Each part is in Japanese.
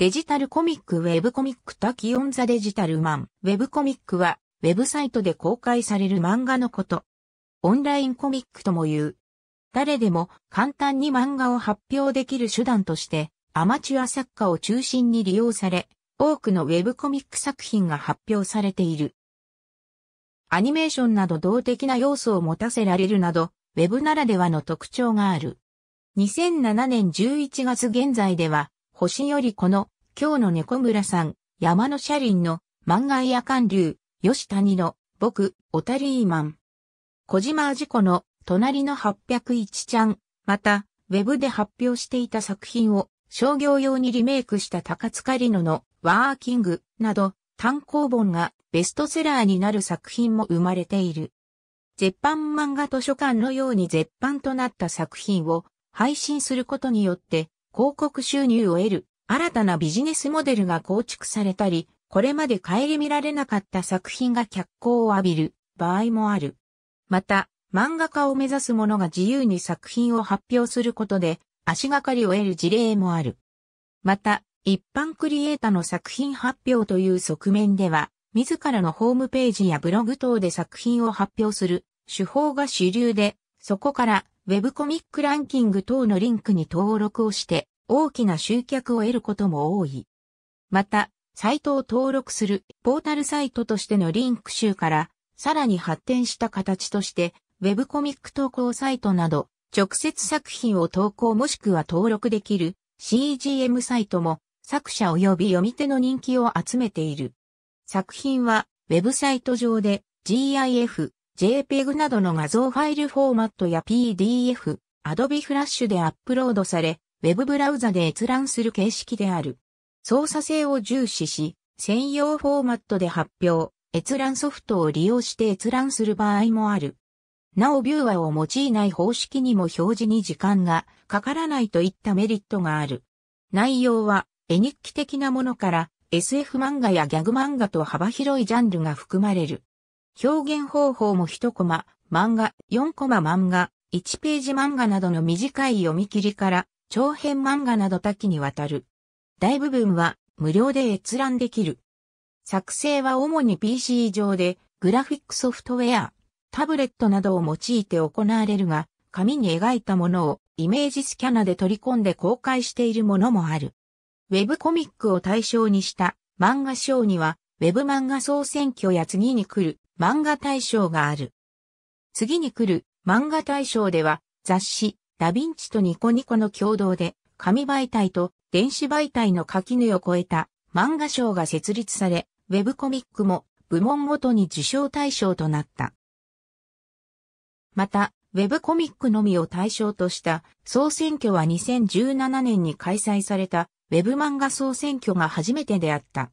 デジタルコミックウェブコミックタキオンザデジタルマン。ウェブコミックは、ウェブサイトで公開される漫画のこと。オンラインコミックとも言う。誰でも簡単に漫画を発表できる手段として、アマチュア作家を中心に利用され、多くのウェブコミック作品が発表されている。アニメーションなど動的な要素を持たせられるなど、ウェブならではの特徴がある。2007年11月現在では、星よりこの、今日の猫村さん、山の車輪の、漫画や寒流、吉谷の、僕、オタリーマン。小島あじこの、隣の801ちゃん、また、ウェブで発表していた作品を、商業用にリメイクした高塚里乃の、ワーキング、など、単行本がベストセラーになる作品も生まれている。絶版漫画図書館のように絶版となった作品を配信することによって広告収入を得る新たなビジネスモデルが構築されたり、これまで顧みられなかった作品が脚光を浴びる場合もある。また、漫画家を目指す者が自由に作品を発表することで足がかりを得る事例もある。また、一般クリエイターの作品発表という側面では、自らのホームページやブログ等で作品を発表する手法が主流で、そこからウェブコミックランキング等のリンクに登録をして大きな集客を得ることも多い。また、サイトを登録するポータルサイトとしてのリンク集からさらに発展した形としてウェブコミック投稿サイトなど直接作品を投稿もしくは登録できる CGM サイトも作者及び読み手の人気を集めている。作品はウェブサイト上で GIF、JPEG などの画像ファイルフォーマットや PDF、Adobe Flash でアップロードされ、ウェブブラウザで閲覧する形式である。操作性を重視し、専用フォーマットで発表、閲覧ソフトを利用して閲覧する場合もある。なおビューアを用いない方式にも表示に時間がかからないといったメリットがある。内容は絵日記的なものから SF 漫画やギャグ漫画と幅広いジャンルが含まれる。表現方法も1コマ、漫画、4コマ漫画、1ページ漫画などの短い読み切りから、長編漫画など多岐にわたる。大部分は無料で閲覧できる。作成は主に PC 上で、グラフィックソフトウェア、タブレットなどを用いて行われるが、紙に描いたものをイメージスキャナで取り込んで公開しているものもある。ウェブコミックを対象にした漫画賞にはウェブ漫画総選挙や次に来る漫画大賞がある。次に来る漫画大賞では雑誌ダヴィンチとニコニコの共同で紙媒体と電子媒体の垣根を超えた漫画賞が設立され、ウェブコミックも部門ごとに受賞対象となった。また、ウェブコミックのみを対象とした総選挙は2017年に開催されたウェブ漫画総選挙が初めてであった。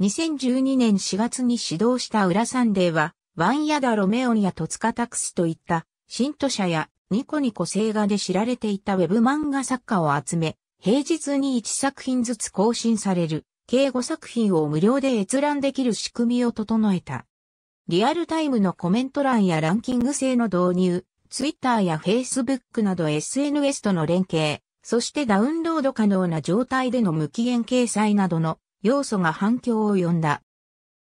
2012年4月に始動したウラサンデーは、ワンヤダロメオンやトツカタクスといった、新都社やニコニコ星画で知られていたウェブ漫画作家を集め、平日に1作品ずつ更新される、計5作品を無料で閲覧できる仕組みを整えた。リアルタイムのコメント欄やランキング制の導入、ツイッターやフェイスブックなど SNS との連携、そしてダウンロード可能な状態での無期限掲載などの要素が反響を呼んだ。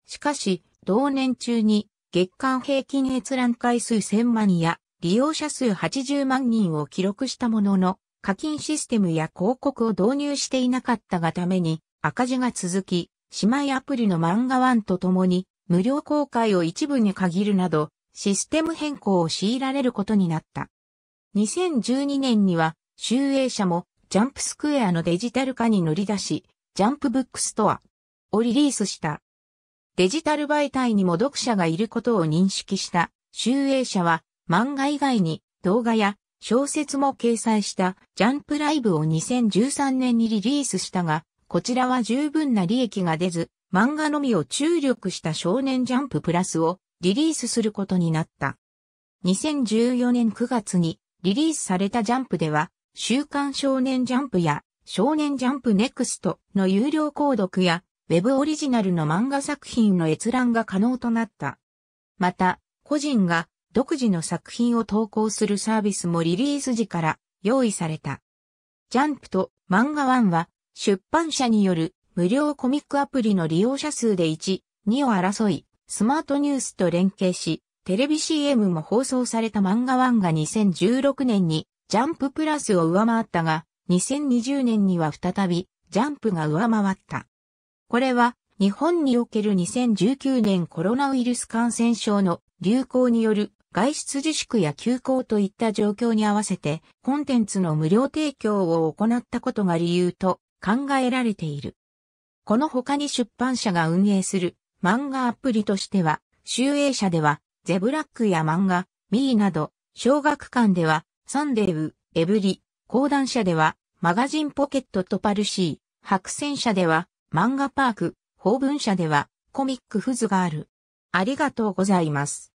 しかし、同年中に月間平均閲覧回数1000万や利用者数80万人を記録したものの、課金システムや広告を導入していなかったがために赤字が続き、姉妹アプリの漫画1とともに無料公開を一部に限るなど、システム変更を強いられることになった。2012年には、集英社もジャンプスクエアのデジタル化に乗り出し、ジャンプブックストアをリリースした。デジタル媒体にも読者がいることを認識した集英社は漫画以外に動画や小説も掲載したジャンプライブを2013年にリリースしたが、こちらは十分な利益が出ず、漫画のみを注力した少年ジャンププラスをリリースすることになった。2014年9月にリリースされたジャンプでは、週刊少年ジャンプや少年ジャンプネクストの有料購読や、ウェブオリジナルの漫画作品の閲覧が可能となった。また、個人が独自の作品を投稿するサービスもリリース時から用意された。ジャンプと漫画ワンは出版社による無料コミックアプリの利用者数で1、2を争い、スマートニュースと連携し、テレビ CM も放送された漫画ワンが2016年にジャンププラスを上回ったが、2020年には再びジャンプが上回った。これは日本における2019年コロナウイルス感染症の流行による外出自粛や休校といった状況に合わせてコンテンツの無料提供を行ったことが理由と考えられている。この他に出版社が運営する漫画アプリとしては、集英社ではゼブラックや漫画、ミーなど、小学館ではサンデーウ、エブリ、講談社ではマガジンポケットとパルシー、白戦車では、漫画パーク、法文社では、コミックフズがある。ありがとうございます。